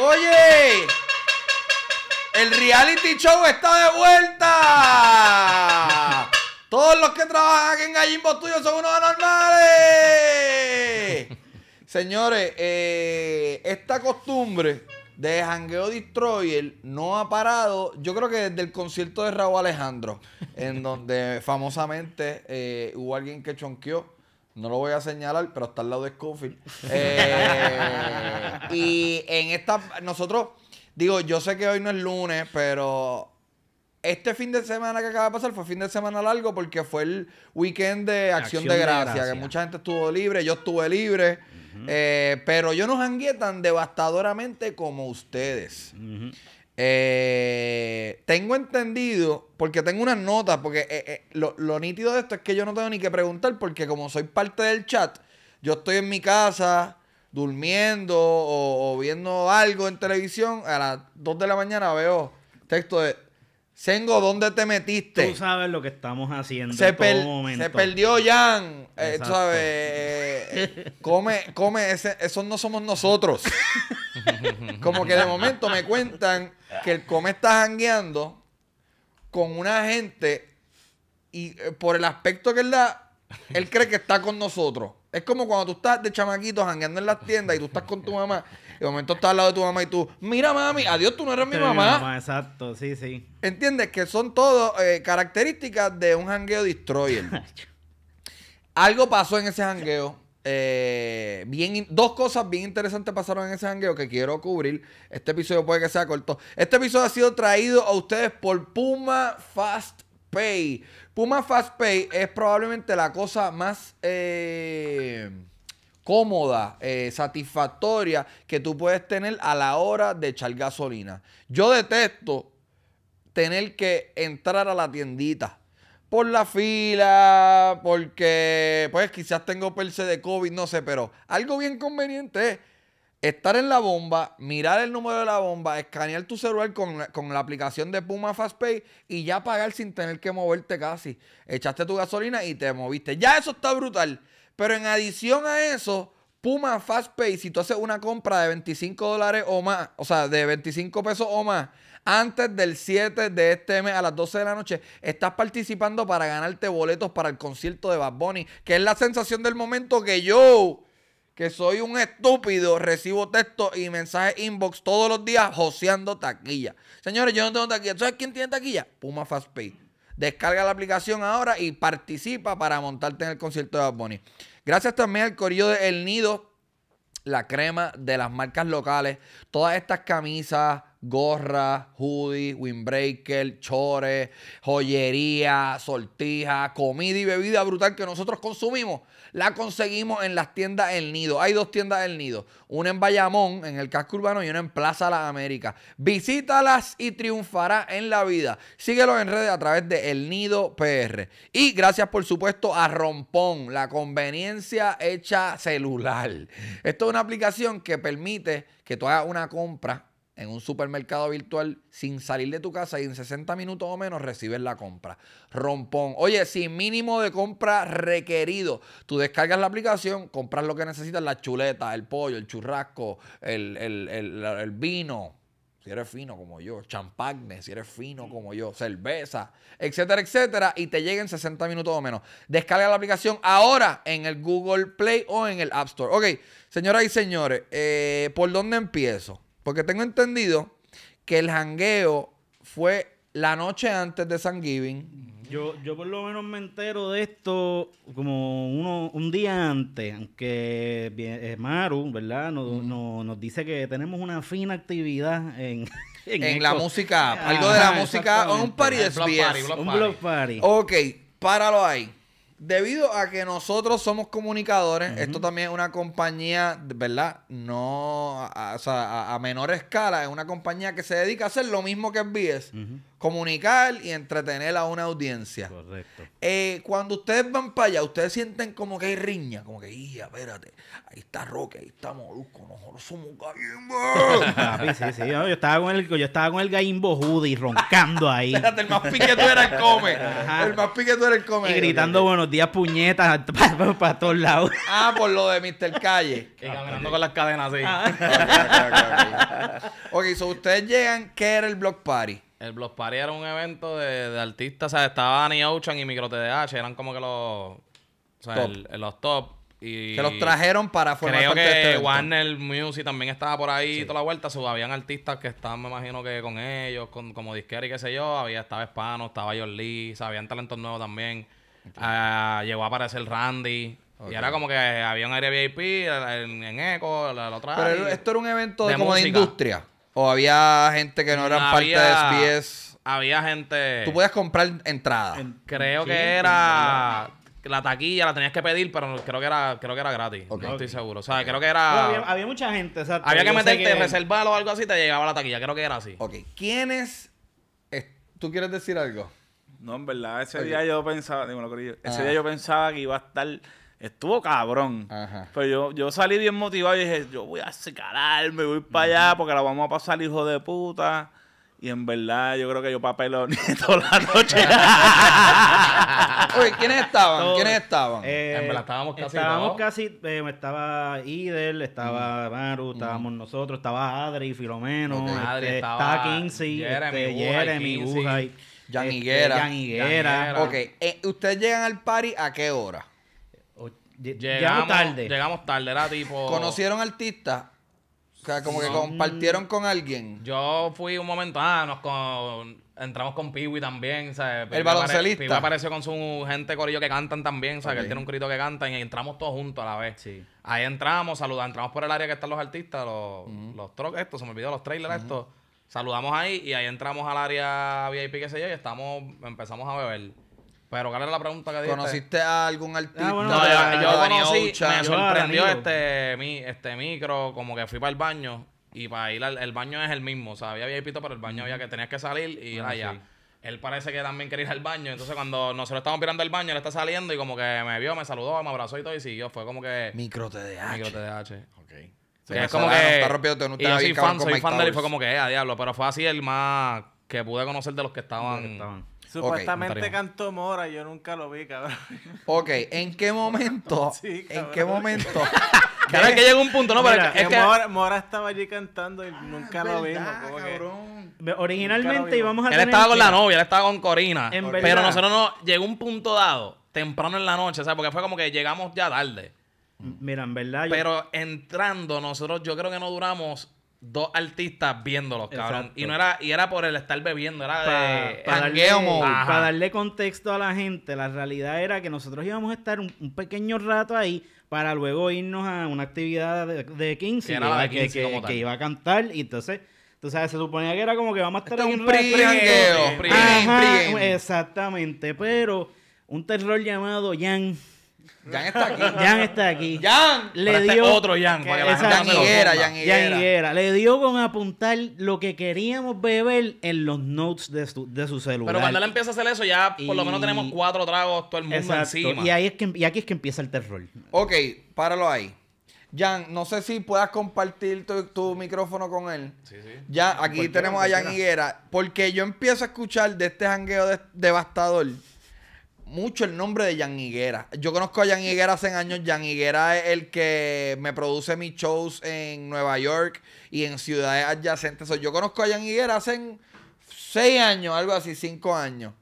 Oye, el reality show está de vuelta. Todos los que trabajan aquí en Gallimbo tuyo son unos anormales. Señores, eh, esta costumbre de Jangueo Destroyer no ha parado, yo creo que desde el concierto de Raúl Alejandro, en donde famosamente eh, hubo alguien que chonqueó no lo voy a señalar, pero está al lado de Scofield. Eh, y en esta, nosotros, digo, yo sé que hoy no es lunes, pero este fin de semana que acaba de pasar fue fin de semana largo porque fue el weekend de Acción, de, Gracia, que mucha gente estuvo libre, yo estuve libre, eh, pero yo no jangué tan devastadoramente como ustedes. Eh, tengo entendido, porque tengo unas notas, porque eh, eh, lo, nítido de esto es que yo no tengo ni que preguntar, porque como soy parte del chat, yo estoy en mi casa durmiendo o, viendo algo en televisión, a las 2 de la mañana veo texto de Sengo, ¿dónde te metiste? Tú sabes lo que estamos haciendo se en momento. Se perdió Jan. Eh, sabes, come, come, esos no somos nosotros. Como que de momento me cuentan que el come está jangueando con una gente y eh, por el aspecto que él da, él cree que está con nosotros. Es como cuando tú estás de chamaquito jangueando en las tiendas y tú estás con tu mamá. de momento estás al lado de tu mamá y tú, mira mami, adiós, tú no eres mi mamá. Exacto, sí, sí. ¿Entiendes? Que son todo eh, características de un hangueo destroyer. Algo pasó en ese hangueo. Eh, bien, dos cosas bien interesantes pasaron en ese jangueo que quiero cubrir. Este episodio puede que sea corto. Este episodio ha sido traído a ustedes por Puma Fast Pay. Puma Fast Pay es probablemente la cosa más eh, cómoda, eh, satisfactoria que tú puedes tener a la hora de echar gasolina. Yo detesto tener que entrar a la tiendita por la fila, porque pues quizás tengo perse de COVID, no sé, pero algo bien conveniente es estar en la bomba, mirar el número de la bomba, escanear tu celular con, con la aplicación de Puma FastPay y ya pagar sin tener que moverte casi. Echaste tu gasolina y te moviste. Ya eso está brutal. Pero en adición a eso, Puma FastPay, si tú haces una compra de 25 dólares o más, o sea, de 25 pesos o más, antes del 7 de este mes a las 12 de la noche, estás participando para ganarte boletos para el concierto de Bad Bunny, que es la sensación del momento que yo, que soy un estúpido, recibo textos y mensajes inbox todos los días joseando taquilla. Señores, yo no tengo taquilla. ¿Sabes quién tiene taquilla? Puma Fastpay. Descarga la aplicación ahora y participa para montarte en el concierto de Bad Bunny. Gracias también al corillo de El Nido, la crema de las marcas locales, todas estas camisas, Gorra, hoodie, windbreaker, chores, joyería, sortija, comida y bebida brutal que nosotros consumimos, la conseguimos en las tiendas El Nido. Hay dos tiendas El Nido, una en Bayamón, en el casco urbano, y una en Plaza Las Américas. Visítalas y triunfará en la vida. Síguelo en redes a través de El Nido PR. Y gracias, por supuesto, a Rompón, la conveniencia hecha celular. Esto es una aplicación que permite que tú hagas una compra en un supermercado virtual sin salir de tu casa y en 60 minutos o menos recibes la compra. Rompón. Oye, sin mínimo de compra requerido. Tú descargas la aplicación, compras lo que necesitas, la chuleta, el pollo, el churrasco, el, vino, si eres fino como yo, champagne, si eres fino como yo, cerveza, etcétera, etcétera, y te llega en 60 minutos o menos. Descarga la aplicación ahora en el Google Play o en el App Store. Ok, señoras y señores, eh, ¿por dónde empiezo? Porque tengo entendido que el hangueo fue la noche antes de San Giving. Yo, yo por lo menos me entero de esto como uno, un día antes, aunque eh, Maru, ¿verdad? Nos, nos dice que tenemos una fina actividad en... la música, algo de la música, un party de Un block party. Ok, páralo ahí. Debido a que nosotros somos comunicadores, esto también es una compañía, ¿verdad? No, o sea, a, menor escala, es una compañía que se dedica a hacer lo mismo que envíes comunicar y entretener a una audiencia. Correcto. Eh, cuando ustedes van para allá, ustedes sienten como que hay riña, como que, hija, espérate, ahí está Roque, ahí está Molusco, nosotros somos Gaimbo. sí, sí, yo estaba con el, yo estaba con el Judy roncando ahí. espérate, el más pique tú eres el come. El más pique tú eres el come. Y gritando buenos días, puñetas, para todos lados. Ah, por lo de Mr. Calle. Que caminando con las cadenas así. Ah. ok, so ustedes llegan, ¿qué era el Block Party? El Block Party era un evento de, artistas, o sea, estaba Danny Ocean y Micro TDH, eran como que los, o sea, top. los top. Y que los trajeron para formar creo que este Warner Music también estaba por ahí toda la vuelta. sea, habían artistas que estaban, me imagino que con ellos, con, como disquera y qué sé yo. Había, estaba Hispano, estaba John Lee, talentos nuevos también. Ah, llegó a aparecer Randy. Y era como que había un aire VIP en, en Echo, la, otra. Pero esto era un evento de como de industria. ¿O había gente que no eran parte de SBS? Había gente. Tú puedes comprar entrada. creo que era. La taquilla la tenías que pedir, pero creo que era, creo que era gratis. No estoy seguro. O sea, creo que era. Había, mucha gente. había que meterte, en o algo así, te llegaba la taquilla. Creo que era así. Ok. ¿Quiénes. ¿Tú quieres decir algo? No, en verdad, ese día yo pensaba, digo, no, ese ah. día yo pensaba que iba a estar Estuvo cabrón. Ajá. Pero yo, yo salí bien motivado y dije, yo voy a me voy para allá porque la vamos a pasar, hijo de puta. Y en verdad, yo creo que yo papelón toda la noche. Oye, ¿quiénes estaban? ¿Quiénes estaban? Eh, en verdad, estábamos casi. Estábamos casi. Eh, estaba Idel, estaba Maru, estábamos nosotros, estaba Adri, Filomeno, este, estaba, estaba Kinsey, Jeremy, este, Jeremy este, Jan Higuera. Jan Higuera. Ok, eh, ¿ustedes llegan al party a qué hora? llegamos, tarde. Llegamos tarde, era tipo. ¿Conocieron artistas? O sea, como que compartieron con alguien. Yo fui un momento, ah, nos entramos con Piwi también, El baloncelista. Piwi apareció con su gente corillo que cantan también, o sea, Que él tiene un grito que canta y entramos todos juntos a la vez. Ahí entramos, saludamos, entramos por el área que están los artistas, los, troques, esto estos, se me olvidó los trailers, esto. estos. Saludamos ahí y ahí entramos al área VIP que se yo y estamos, empezamos a beber. Pero ¿cuál era la pregunta que diste? ¿Conociste a algún artista? Ah, no, yo, yo conocí, me sorprendió este, mi, este micro, como que fui para el baño y para ir al el baño es el mismo, o sea, había pito, pero el baño había que tenías que salir y ah, allá. Él parece que también quería ir al baño, entonces cuando nosotros estábamos mirando el baño, él está saliendo y como que me vio, me saludó, me abrazó y todo y siguió, fue como que... Micro TDH. Micro TDH. Ok. Sí, es como que... yo soy fan, soy fan de él y fue como que, eh, a diablo, pero fue así el más que pude conocer de Los que estaban. Supuestamente cantó Mora, yo nunca lo vi, cabrón. Ok, ¿en qué momento? Sí, ¿En qué momento? claro, que llega un punto, ¿no? Eh, que Mora, estaba allí cantando y ah, nunca lo vi Originalmente íbamos a Él estaba con la novia, él estaba con Corina. pero nosotros no, llegó un punto dado, temprano en la noche, ¿sabes? Porque fue como que llegamos ya tarde. Mira, en verdad. Pero entrando, nosotros yo creo que no duramos dos artistas viéndolos, cabrón. Y no era, y era por el estar bebiendo, era de para darle, contexto a la gente, la realidad era que nosotros íbamos a estar un, pequeño rato ahí para luego irnos a una actividad de, 15, que, iba a cantar y entonces Entonces se suponía que era como que vamos a estar en un Exactamente, pero un terror llamado Jan Jan está aquí. Jan está aquí. Jan. Le este dio otro Jan. Jan, Higuera, Jan, Higuera. Le dio con apuntar lo que queríamos beber en los notes de su, de su celular. Pero cuando él empieza a hacer eso, ya por lo menos tenemos cuatro tragos todo el mundo Exacto. encima. Y, ahí es que, y aquí es que empieza el terror. Ok, páralo ahí. Jan, no sé si puedas compartir tu, tu micrófono con él. Sí, sí. Ya, aquí tenemos a Jan Higuera. Porque yo empiezo a escuchar de este jangueo devastador mucho el nombre de Jan Higuera. Yo conozco a Jan Higuera hace años. Jan Higuera es el que me produce mis shows en Nueva York y en ciudades adyacentes. yo conozco a Jan Higuera hace seis años, algo así, cinco años.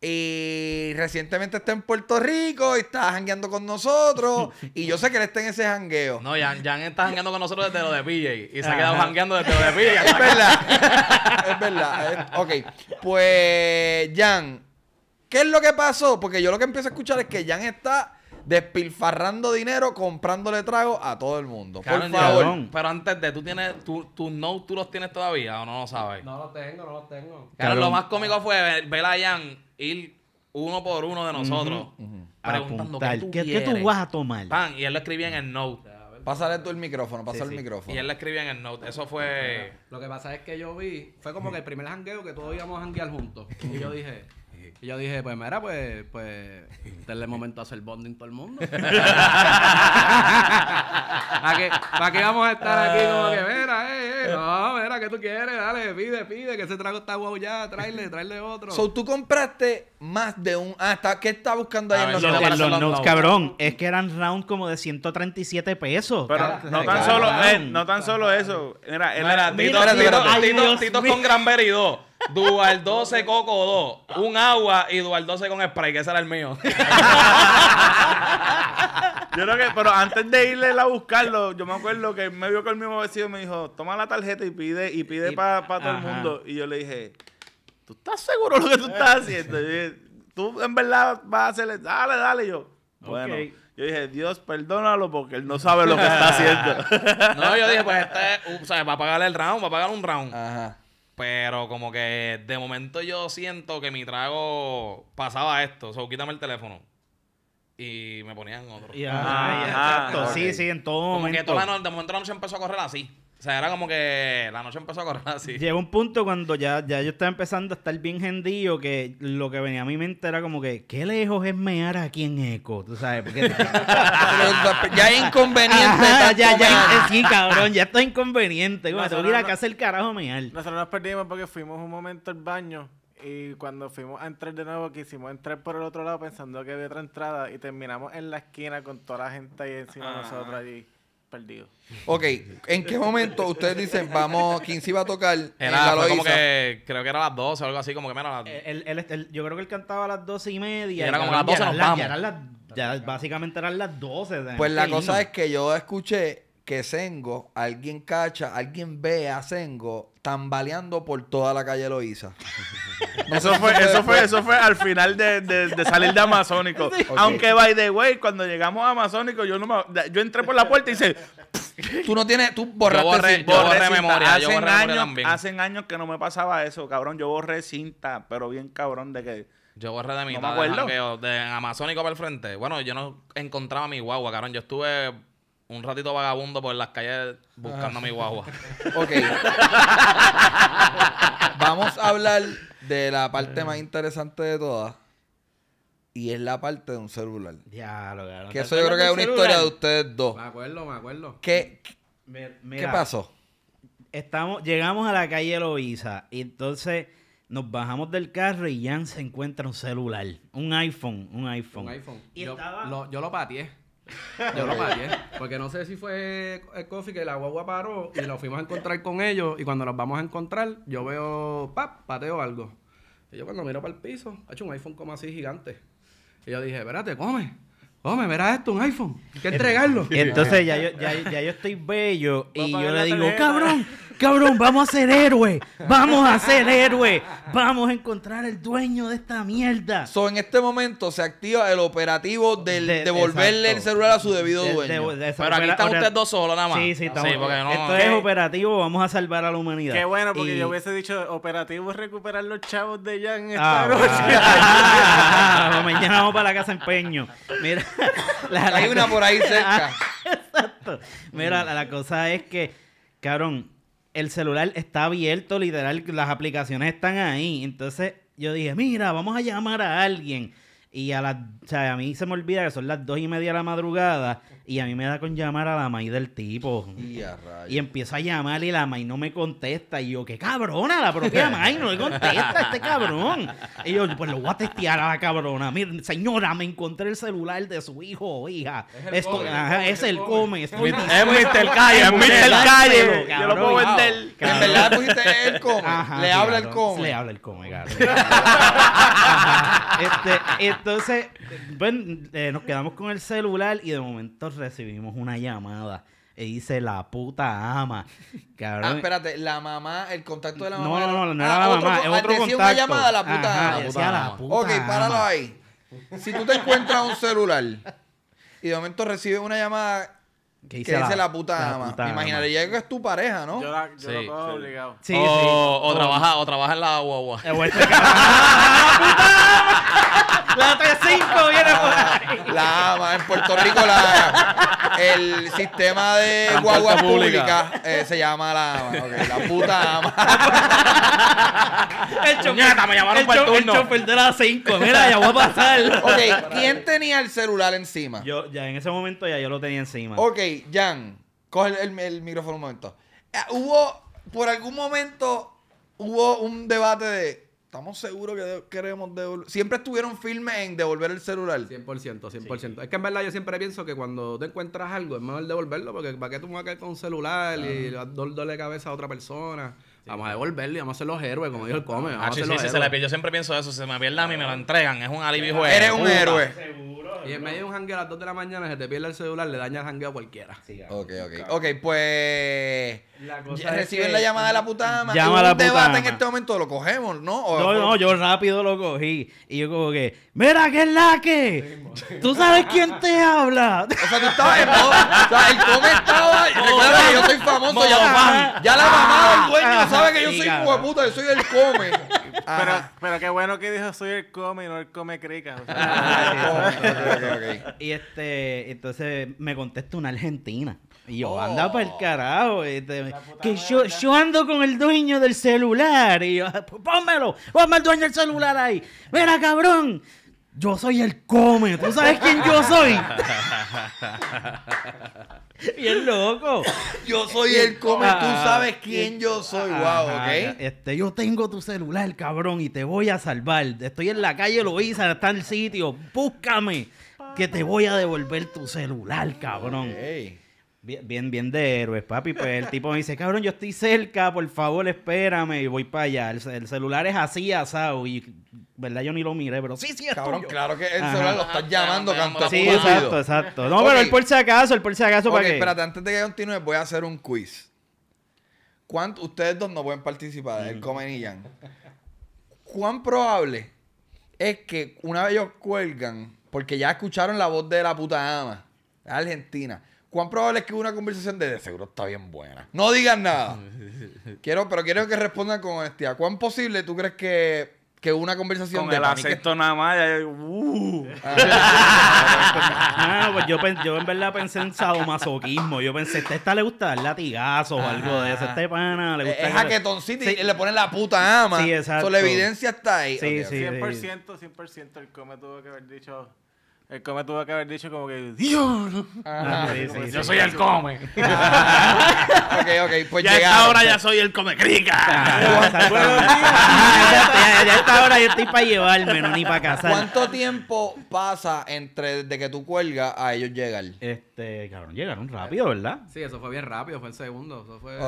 Y recientemente está en Puerto Rico y está jangueando con nosotros. y yo sé que él está en ese jangueo. No, Jan, Jan está jangueando con nosotros desde lo de PJ. Y se ha quedado jangueando desde lo de PJ. es verdad. es verdad. ok. Pues, Jan, ¿Qué es lo que pasó? Porque yo lo que empiezo a escuchar es que Jan está despilfarrando dinero comprándole trago a todo el mundo. Por favor. Pero antes de, ¿tú tienes tus tu notes, tú los tienes todavía o no lo sabes? No los tengo, no los tengo. Pero lo más cómico fue ver, a Jan ir uno por uno de nosotros preguntando ¿qué tú, ¿Qué, vas a tomar. y él lo escribía en el note. Pásale tú el micrófono, pásale el micrófono. Y él le escribía en el note. Eso fue. Lo que pasa es que yo vi, fue como que el primer jangueo que todos íbamos a janguear juntos. Y yo dije, y yo dije, pues mira, pues, pues, el momento a hacer bonding todo el mundo. ¿Para, qué, ¿Para vamos a estar aquí como que, mira, eh, eh, no, mira, ¿qué tú quieres? Dale, pide, pide, que ese trago está guau ya, tráele, tráele otro. So, tú compraste más de un... Ah, está, ¿qué está buscando ahí en los, notes? los, los cabrón, es que eran rounds como de 137 pesos. Pero no, tan solo, eh, no tan solo eso. Mira, era Tito, Tito, con gran verido. Dual 12 Coco 2, un agua y Dual 12 con spray, que ese era el mío. Yo creo que, pero antes de irle a buscarlo, yo me acuerdo que me vio con el mismo vecino y me dijo, toma la tarjeta y pide, y pide para pa todo el mundo. Y yo le dije, ¿tú estás seguro lo que tú estás haciendo? Dije, tú en verdad vas a hacerle, dale, dale. Y yo, bueno. Yo dije, Dios, perdónalo porque él no sabe lo que está haciendo. no, yo dije, pues este, uh, o sea, va a pagarle el round, va a pagar un round. Ajá. Pero como que de momento yo siento que mi trago pasaba esto. O sea, quítame el teléfono. Y me ponían otro. Ah, sí, sí, en todo como Que de momento la se empezó a correr así. O sea, era como que la noche empezó a correr así. Llegó un punto cuando ya, ya yo estaba empezando a estar bien gendido, que lo que venía a mi mente era como que, ¿qué lejos es mear aquí en Eco? ¿Tú sabes? Porque... ya es inconveniente. ya, ya, sí, cabrón, ya está inconveniente. tengo que ir acá carajo mear. Nosotros nos perdimos porque fuimos un momento al baño y cuando fuimos a entrar de nuevo, quisimos entrar por el otro lado pensando que había otra entrada y terminamos en la esquina con toda la gente ahí encima de nosotros allí perdido. Ok, ¿en qué momento ustedes dicen, vamos, quién se iba a tocar? Era, eh, eh, como que, creo que era a las 12 o algo así, como que era a las... El, eh, yo creo que él cantaba a las 12 y media. Y era como a las 12 nos vamos. Ya, eran las, ya básicamente eran las 12. pues la cosa es que yo escuché que Sengo, alguien cacha, alguien ve a Sengo tambaleando por toda la calle Loiza. eso fue, eso fue, eso fue al final de, salir de Amazónico. Aunque by the way, cuando llegamos a Amazónico, yo no yo entré por la puerta y hice Tú no tienes, tú borraste borré, borré memoria, ah, hacen años, que no me pasaba eso, cabrón. Yo borré cinta, pero bien cabrón de que. Yo borré de mi no de, de Amazónico para el frente. Bueno, yo no encontraba mi guagua, cabrón. Yo estuve un ratito vagabundo por las calles buscando a ah. mi guagua. Ok. Vamos a hablar de la parte más interesante de todas. Y es la parte de un celular. Ya, lo que, que eso yo creo que es una historia de ustedes dos. Me acuerdo, me acuerdo. ¿Qué, pasó? Estamos, llegamos a la calle Loiza y entonces nos bajamos del carro y Jan se encuentra un celular. Un iPhone, un iPhone. Un iPhone. Y yo, lo, yo lo yo lo pagué. Porque no sé si fue el coffee que la agua paró y nos fuimos a encontrar con ellos. Y cuando nos vamos a encontrar, yo veo, pap, pateo algo. Y yo cuando miro para el piso, ha hecho un iPhone como así gigante. Y yo dije, espérate, come. Come, mira esto, un iPhone. Hay que entregarlo. Entonces ya yo, ya yo estoy bello y yo le digo, cabrón, Cabrón, vamos a ser héroe, Vamos a ser héroe, Vamos a encontrar el dueño de esta mierda. So, en este momento se activa el operativo de, devolverle el celular a su debido dueño. Pero aquí están ustedes dos solos nada más. Sí, sí, estamos. Esto es operativo, vamos a salvar a la humanidad. Qué bueno, porque yo hubiese dicho operativo es recuperar los chavos de Jan ah, esta noche. mañana vamos para la casa peño. Mira, la, hay una por ahí cerca. Exacto. Mira, la cosa es que, cabrón, el celular está abierto, literal, las aplicaciones están ahí. Entonces yo dije, mira, vamos a llamar a alguien. Y a la a mí se me olvida que son las dos y media de la madrugada. Y a mí me da con llamar a la maíz del tipo. Y, y empieza a llamar y la maíz no me contesta. Y yo, qué cabrona, la propia maíz no le contesta a este cabrón. Y yo, pues lo voy a testear a la cabrona. señora, me encontré el celular de su hijo o hija. Es el, come, ajá, es el come. Es Mr. Calle, es Mr. Calle. Yo lo puedo vender. En verdad pusiste el come. Le habla el come. Le habla el come, este, entonces, pues, eh, nos quedamos con el celular y de momento recibimos una llamada e hice la puta ama. Cabrón. Ah, espérate, la mamá, el contacto de la mamá. No, no, no, no ah, era, la mamá, es otro contacto. una llamada la puta ama. Decía la puta ok, páralo ahí. Si tú te encuentras un celular y de momento recibes una llamada que dice, la, puta ama. Me ya que es tu pareja, ¿no? Yo la, yo sí, sí. Sí, o, sí. O, trabaja, o trabaja en la guagua. puta ama. La t 5 viene por ahí. La ama, en Puerto Rico la El sistema de guagua pública, eh, se llama la ama. la puta ama. el chofer, me llamaron el, turno. El chofer de la 5. Mira, ya voy a pasar. Ok, ¿quién tenía el celular encima? Yo, ya en ese momento ya yo lo tenía encima. Ok, Jan, coge el, micrófono un momento. Eh, hubo, por algún momento, hubo un debate de. Estamos seguros que queremos devolver. Siempre estuvieron firmes en devolver el celular. 100%, 100%. Es que en verdad yo siempre pienso que cuando te encuentras algo es mejor devolverlo porque ¿para qué tú me vas a caer con un celular y y de cabeza a otra persona? vamos a devolverle vamos a ser los héroes, como dijo el come. Vamos yo siempre pienso eso, se me pierde a mí me lo entregan, es un alivio. Eres un héroe. Seguro, y en medio de un jangueo a las 2 de la mañana se te pierde el celular, le daña el jangueo a cualquiera. ok, ok. Ok, pues. La reciben la llamada de la puta ama. Llama a la puta en este momento lo cogemos, ¿no? no, no, yo rápido lo cogí. Y yo, como que, mira, que es la que. Tú sabes quién te habla. o sea, tú estabas en modo. O sea, el come estaba. Recuerda que yo soy famoso. Ya, ya la mamá del dueño que yo soy hijo puta, yo soy el come. pero, pero qué bueno que dijo soy el come y no el come crica. Y este, entonces me contesta una argentina. Y yo, oh. ando para el carajo. Este, que yo, yo, ando con el dueño del celular. Y yo, pónmelo, Pónme el dueño del celular ahí. Mira, cabrón. Yo soy el come. ¿Tú sabes quién yo soy? Bien loco. Yo soy el come. Tú ah, sabes quién yo este, soy. Ah, wow, ah, ok. Este, yo tengo tu celular, cabrón, y te voy a salvar. Estoy en la calle hice, está en el sitio. Búscame, que te voy a devolver tu celular, cabrón. Bien, bien de héroes, papi. Pues el tipo me dice, cabrón, yo estoy cerca, por favor, espérame. Y voy para allá. El, celular es así, asado. Y, ¿verdad? Yo ni lo miré, pero sí, sí, es Cabrón, claro que el celular lo estás ah, llamando, canto. Sí, exacto, exacto. No, pero el por si acaso, el por si acaso, ¿para qué? espérate, antes de que continúe, voy a hacer un quiz. ustedes dos no pueden participar, mm. el Comen y Jan. ¿Cuán probable es que una vez ellos cuelgan, porque ya escucharon la voz de la puta ama, Argentina... ¿Cuán probable es que una conversación de, de seguro está bien buena? No digas nada. Quiero, pero quiero que respondan con honestidad. ¿Cuán posible tú crees que, que una conversación con de el acento nada más? Ya, uh. Ah. pues yo, yo, en verdad pensé en sadomasoquismo. Yo pensé, este, a esta le gusta dar latigazos o algo de eso. Este pana le gusta. Es jaquetoncito y le ponen la puta ama. Sí, exacto. So, la evidencia está ahí. Sí, 100%, 100% el come tuvo que haber dicho. El come tuvo que haber dicho como que ¡Dios! Ah, ah, yo soy el come. ok, ok, pues ya está ahora ya soy el come crica. ya está ahora yo estoy para llevarme, no ni para casar. ¿Cuánto tiempo pasa entre desde que tú cuelgas a ellos llegar? Este, cabrón, llegaron rápido, ¿verdad? Sí, eso fue bien rápido, fue el segundo. Eso fue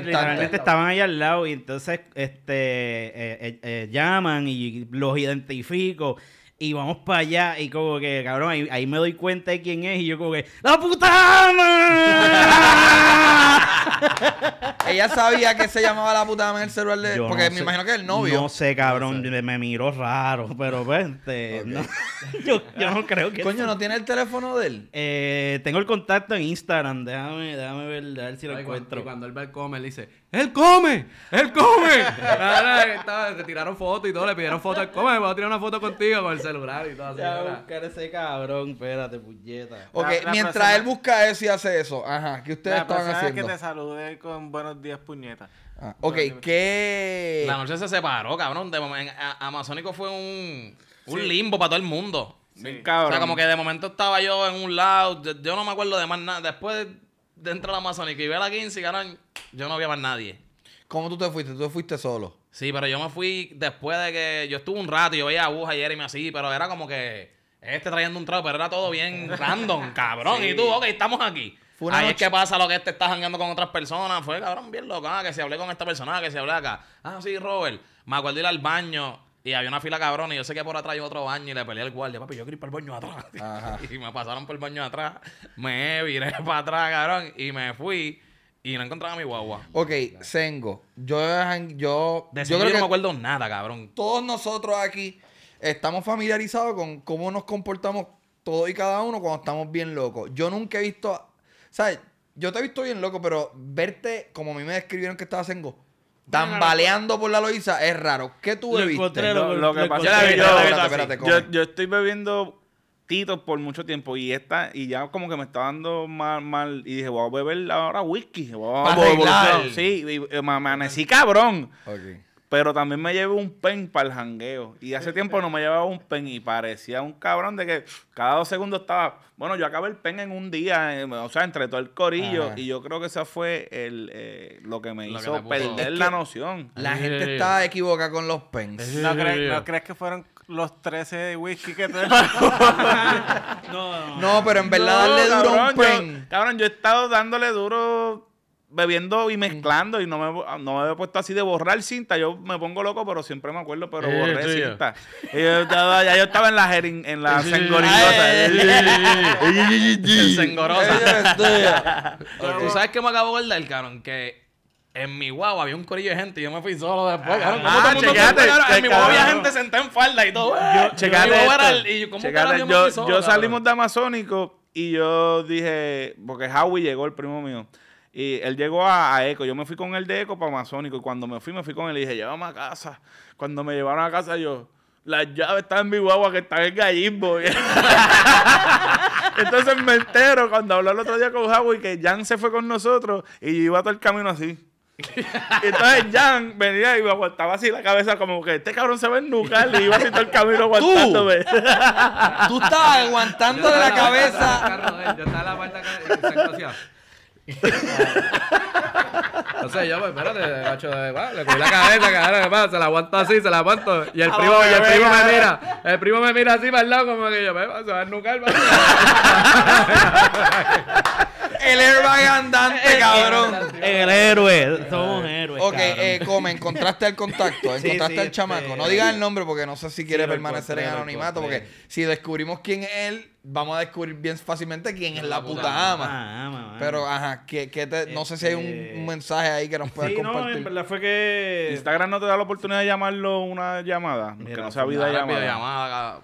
literalmente estaban ahí al lado y entonces este eh, eh, eh, llaman y los identifico y vamos para allá y como que, cabrón, ahí, me doy cuenta de quién es y yo como que, ¡La puta Ella sabía que se llamaba la puta en el celular de... porque me imagino que es el novio. No sé, cabrón, me miró raro, pero vente. Pues, este, yo, yo, no creo que... Coño, ¿no tiene el teléfono de él? Eh, tengo el contacto en Instagram, déjame, déjame ver, a ver si lo encuentro. Cuando, él va al come, él dice, ¡Él come! ¡Él come! Ah, se tiraron fotos y todo, le pidieron fotos al come, me voy a tirar una foto contigo con celular y todo así. Ya ese cabrón, espérate, puñeta. Ok, mientras él busca eso y hace eso, ajá, ¿qué ustedes están estaban haciendo? que te saludé con buenos días, puñeta. Ah, ok, La noche se separó, cabrón. De momento, Amazónico fue un, limbo para todo el mundo. Sí. Cabrón. O sea, como que de momento estaba yo en un lado, yo, no me acuerdo de más nada. Después dentro de la Amazónica y ver a la 15, cabrón, yo no había a más nadie. ¿Cómo tú te fuiste? ¿Tú te fuiste solo? Sí, pero yo me fui después de que yo estuve un rato y yo veía a y Jeremy así, pero era como que este trayendo un trago, pero era todo bien random, cabrón. Y tú, ok, estamos aquí. Ahí es que pasa lo que este está jangando con otras personas. Fue, cabrón, bien loca, ah, que se hablé con esta persona, que se hablé acá. Ah, sí, Robert. Me acuerdo ir al baño y había una fila cabrón y yo sé que por atrás hay otro baño y le peleé al guardia, papi, yo quiero ir para el baño atrás. Y me pasaron por el baño atrás, me viré para atrás, cabrón, y me fui. Y no encontraba mi guagua. Ok, Sengo. Yo, yo, creo no me acuerdo nada, cabrón. Todos nosotros aquí estamos familiarizados con cómo nos comportamos todos y cada uno cuando estamos bien locos. Yo nunca he visto. ¿Sabes? Yo te he visto bien loco, pero verte como a mí me describieron que estaba Sengo. Tambaleando por la Loiza es raro. ¿Qué tú he Lo, lo, que pasa que yo estoy bebiendo Tito por mucho tiempo y esta y ya como que me estaba dando mal mal y dije voy a beber ahora whisky voy a beber sí y, me amanecí cabrón pero también me llevé un pen para el jangueo y hace tiempo no me llevaba un pen y parecía un cabrón de que cada dos segundos estaba bueno yo acabé el pen en un día o sea entre todo el corillo y yo creo que esa fue el eh, lo que me hizo perder la noción la gente está equivocada con los pens ¿no crees que fueron los 13 de whisky que te no, no, pero en verdad no, darle duro cabrón, Yo, he estado dándole duro bebiendo y mezclando y no me, no me he puesto así de borrar cinta. Yo me pongo loco, pero siempre me acuerdo, pero borré cinta. Y yo, estaba, en la, jering, en la sengorigota. sengorosa. Tú sabes que me acabo de el cabrón, que en mi guagua había un corillo de gente y yo me fui solo después. Ah, ah chequeate. En mi guagua había gente sentada en falda y todo. Yo, ¡eh! y yo, ¿cómo yo, me fui yo salimos de Amazónico y yo dije, porque Howie llegó, el primo mío. Y él llegó a, a, Eco. Yo me fui con él de Eco para Amazónico. Y cuando me fui, me fui con él y dije, llévame a casa. Cuando me llevaron a casa, yo, la llave está en mi guagua que está en gallimbo. Entonces me entero cuando habló el otro día con Howie que Jan se fue con nosotros y yo iba todo el camino así y Entonces Jan venía y me aguantaba así la cabeza como que este cabrón se va en nuca y iba así todo el camino aguantándome. Tú, ¿Tú estabas aguantando de la, cabeza. Eh, yo estaba la vuelta cabeza. o entonces yo, pues, espérate, de le cogí la cabeza, cabrón, se la aguanto así, se la aguanto. Y el primo, y el primo me mira, el primo me mira así para el lado, como que yo, me se va a ennucar, El héroe andante, cabrón. El héroe. Somos héroes. Ok, eh, come, encontraste al contacto, encontraste al chamaco. No este, digas el nombre porque no sé si quiere permanecer en anonimato. Porque si descubrimos quién es él, vamos a descubrir bien fácilmente quién es la puta ama. Ah, Pero, ajá, que, te, no sé si hay un, este mensaje ahí que nos puedas sí, compartir. No, verdad fue que Instagram no te da la oportunidad de llamarlo una llamada. Mira, que no sea pues, llamada,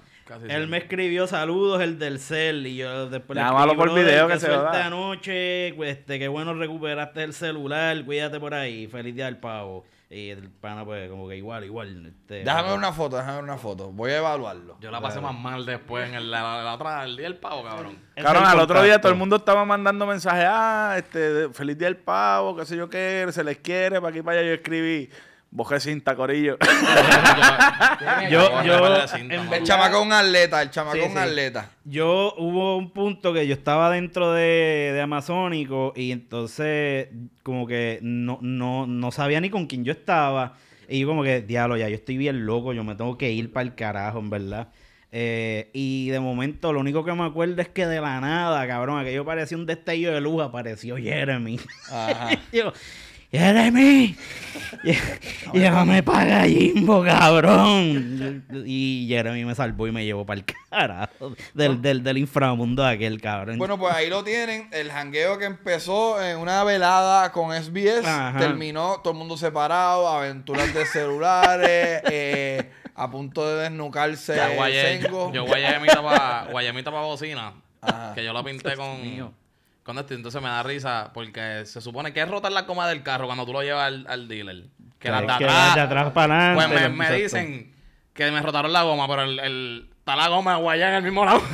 él me escribió saludos, el del cel, y yo después Llámalo por video que, se vea. anoche, pues, este, qué bueno recuperaste el celular, cuídate por ahí, feliz día del pavo. Y el pana, pues, como que igual, igual. Este, déjame una foto, déjame una foto. Voy a evaluarlo. Yo la pasé más mal después en el, la, el día del pavo, cabrón. Cabrón, al otro día todo el mundo estaba mandando mensajes, ah, este, feliz día del pavo, qué sé yo qué, se les quiere, para aquí para allá yo escribí. Boje cinta, corillo. yo, el chamacón atleta, el chamacón atleta. Yo hubo un punto que yo estaba dentro de, de Amazónico y entonces como que no, no, no sabía ni con quién yo estaba. Y yo como que, diablo, ya yo estoy bien loco, yo me tengo que ir para el carajo, en verdad. Eh, y de momento lo único que me acuerdo es que de la nada, cabrón, aquello parecía un destello de luz, apareció Jeremy. Ajá. Jeremy, llévame para Gallimbo, cabrón. Y Jeremy me salvó y me llevó para el carajo del, inframundo de aquel, cabrón. Bueno, pues ahí lo tienen. El jangueo que empezó en una velada con SBS terminó todo el mundo separado, aventuras de celulares, eh, a punto de desnucarse. el yo guayemita pa bocina, que yo la pinté con entonces me da risa porque se supone que es rotar la coma del carro cuando tú lo llevas al, al dealer. Que la de ah, atrás, para adelante. Pues me, dicen que me rotaron la goma, pero el, está la goma guayada en el mismo lado.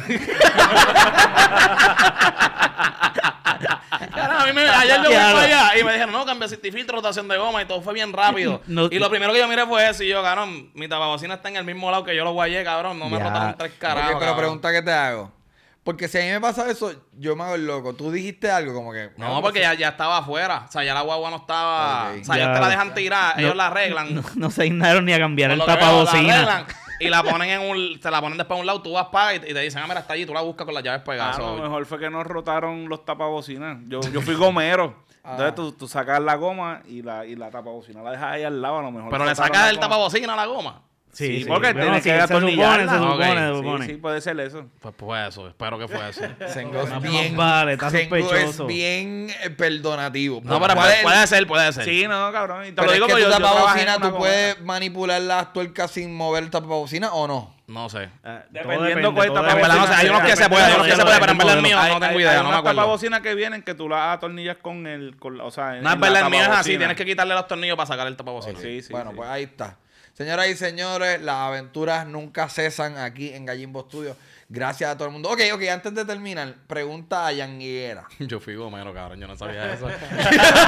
a ayer yo fui allá y me dijeron, no, cambia filtro, rotación de goma y todo fue bien rápido. y lo primero que yo miré fue eso y yo, cabrón, mi tapabocina está en el mismo lado que yo lo guayé, cabrón, no me rotaron tres carajos. Pero, pero pregunta que te hago. Porque si a mí me pasa eso, yo me hago el loco. Tú dijiste algo como que. No, porque ya, ya, estaba afuera. O sea, ya la guagua no estaba. O sea, ellos te la dejan tirar, ellos la arreglan. No, se dignaron ni a cambiar el tapabocina. y la ponen en un. Te la ponen después a un lado, tú vas para y, y, te dicen, ah, mira, está allí, tú la buscas con las llaves ah, pegadas. lo mejor fue que no rotaron los tapabocinas. Yo, yo fui gomero. Entonces ah. tú, sacas la goma y la, y la tapabocina la dejas ahí al lado, a lo mejor. Pero le sacas el tapabocina a la goma. Sí, porque tiene que ir atornillar. Se supone, Sí, puede ser eso. Pues, pues eso, espero que fue eso. Sengo es bien, vale, está sospechoso. bien eh, perdonativo. No, puede, ser, puede ser. Sí, no, cabrón. pero lo digo es que tu tapabocina, ¿tú puedes manipular las tuercas sin mover el tapabocina o no? No sé. Eh, eh, dependiendo cuál tapabocina. No sé, hay unos que se puede, hay unos que se puede, pero en verdad el mío no tengo idea, no me acuerdo. Hay tapabocinas que vienen que tú las atornillas con el, o sea, No, es verdad, el es así, tienes que quitarle los tornillos para sacar el tapabocina. Sí, sí. Bueno, pues ahí está. Señoras y señores, las aventuras nunca cesan aquí en Gallimbo Studios. Gracias a todo el mundo. Ok, ok, antes de terminar, pregunta a Yanguera. Yo fui gomero, cabrón, yo no sabía eso.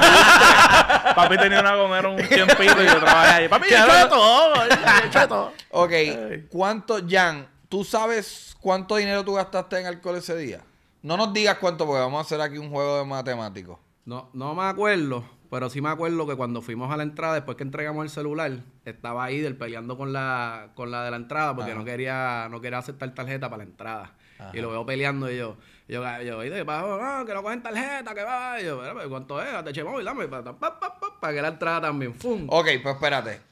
Papi tenía una gomero un tiempito y yo trabajé ahí. Papi, yo he hecho todo, todo. Ok, ¿cuánto, Jan? tú sabes cuánto dinero tú gastaste en alcohol ese día? No nos digas cuánto, porque vamos a hacer aquí un juego de matemáticos. No, no me acuerdo. Pero sí me acuerdo que cuando fuimos a la entrada, después que entregamos el celular, estaba ahí del peleando con la, con la de la entrada porque no quería, no quería aceptar tarjeta para la entrada. Y lo veo peleando y yo, yo, yo, y que no cogen tarjeta, que va. Y yo, pero, ¿cuánto es? Te móvil, dame, para, que la entrada también, ¡fum! Ok, pues espérate.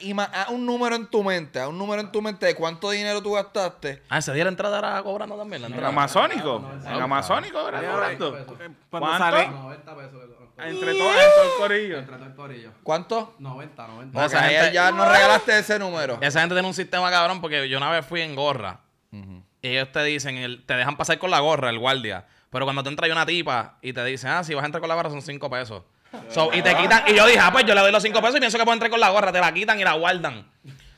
Y un número en tu mente, a un número en tu mente de cuánto dinero tú gastaste. Ah, ese día la entrada era cobrando también. La En Amazónico. En Amazónico era cobrando. ¿Cuánto? 90 pesos. Entre todo, el corillo. Entre todo corillo. ¿Cuánto? 90, 90. O esa gente- ya no regalaste ese número. Esa gente tiene un sistema cabrón porque yo una vez fui en gorra y ellos te dicen, te dejan pasar con la gorra el guardia, pero cuando te entra ahí una tipa y te dicen, ah, si vas a entrar con la gorra son 5 pesos. y te quitan, y yo dije, ah, pues yo le doy los 5 pesos y pienso que puedo entrar con la gorra, te la quitan y la guardan.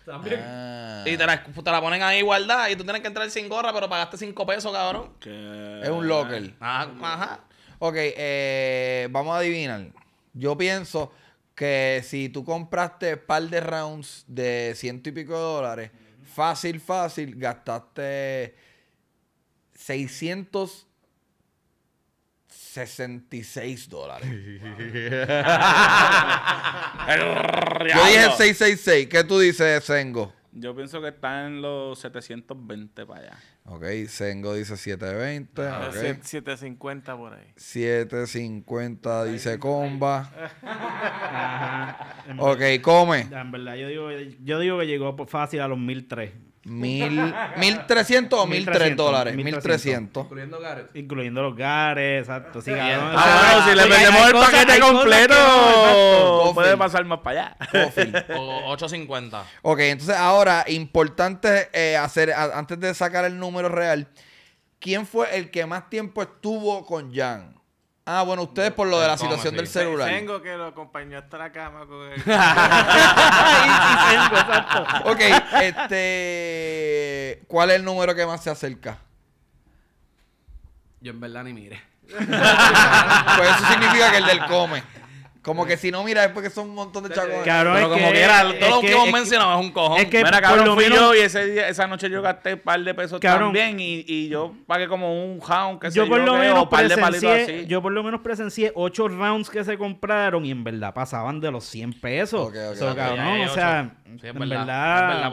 También. Ah. Y te la, ponen ahí guardada y tú tienes que entrar sin gorra, pero pagaste 5 pesos, cabrón. es un locker. Ah, ajá. Ok, eh, vamos a adivinar. Yo pienso que si tú compraste un par de rounds de ciento y pico de dólares, fácil, fácil, gastaste 600 66 dólares. Yo dije 666. ¿Qué tú dices, Sengo? Yo pienso que está en los 720 para allá. Ok, Sengo dice 720. Ah, okay. 750 por ahí. 750 dice Comba. Ajá. ok, come. En verdad, yo digo, yo digo que llegó fácil a los 1003. 1300 o 1300 dólares. 1300. Incluyendo Incluyendo los Gares, exacto. Ah, si le vendemos el paquete completo, puede pasar más para allá. o 850. Ok, entonces ahora, importante eh, hacer, antes de sacar el número real, ¿quién fue el que más tiempo estuvo con Jan? Ah, bueno, ustedes por lo de la situación del celular. Tengo que lo acompañó hasta la cama con el... exacto. ok, este... ¿Cuál es el número que más se acerca? Yo en verdad ni mire. pues eso significa que el del come. Como que si no, mira, es porque son un montón de chacones. Claro, pero como que, era, todo lo que, hemos mencionado es un cojón. Es que mira, cabrón, y ese día, esa noche yo gasté un par de pesos también y, y yo pagué como un round, que yo, por lo menos par de palitos así. Yo por lo menos presencié ocho rounds que se compraron y en verdad pasaban de los 100 pesos. Okay, no o sea, en, verdad,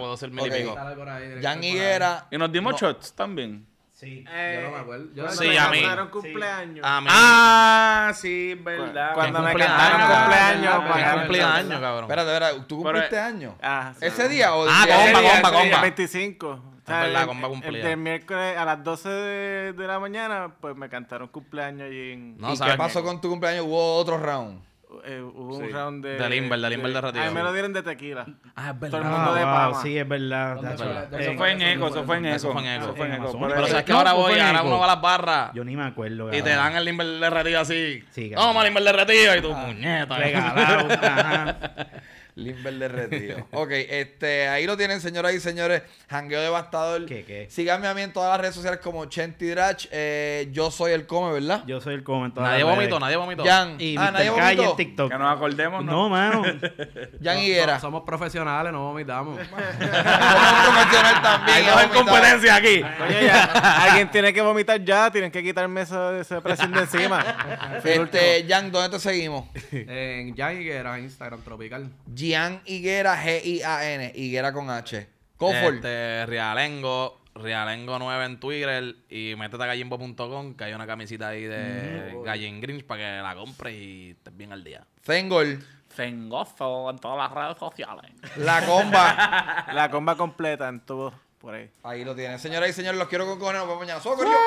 y Y nos dimos shots también. Sí, yo no eh, me acuerdo. Yo sí, a mí. cumpleaños. Sí. A mí. Ah, sí, verdad. Cuando me cantaron cumpleaños. cumpleaños, cumpleaños cabrón. Espérate, espérate. ¿Tú cumpliste Pero, año? Ah, sí, ah, ah, ¿Ese día o Ah, comba, día, comba, comba. 25. Es sea, verdad, comba cumpleaños. El, el miércoles a las 12 de, la mañana, pues me cantaron cumpleaños allí. en... No, ¿Y qué pasó con tu cumpleaños? ¿Hubo otro round? eh, hubo un round de. De Limber, de Limber de A mí me lo dieron de tequila. Ah, es verdad Todo el mundo de ah, sí, es verdad. Eso eh, fue en Eco, eso fue en Eco. Eso fue en Eco. Eso Pero sabes que ahora voy, ahora uno va a las barras Yo ni me acuerdo. y te dan el Limber de Ratillo así. Sí, Toma, Limber de Ratillo. Y tú, muñeta. Regalado. Limber derretido. ok, este, ahí lo tienen, señoras y señores. jangueo devastador. Síganme a mí en todas las redes sociales como Chenti Drach. Eh, yo soy el come, ¿verdad? Yo soy el come. nadie vomito vomitó, nadie vomitó. Jan. Y ah, nadie vomitó. en TikTok. Que nos acordemos, ¿no? No, mano. Jan Higuera. somos profesionales, no vomitamos. somos profesionales también. Hay competencia aquí. alguien tiene que vomitar ya. Tienen que quitarme esa, esa presión de encima. este, Jan, ¿dónde te seguimos? en Jan Higuera, Instagram, Tropical. Gian Higuera, G-I-A-N, Higuera con H. Cofor. Este, Realengo, Realengo 9 en Twitter y métete a gallimbo.com que hay una camisita ahí de mm, Gallin para que la compres y estés bien al día. Fengol. Fengoso en todas las redes sociales. La comba. la comba completa en todo por ahí. Ahí lo tienen. Señoras y señores, los quiero con cojones. Nos vemos mañana.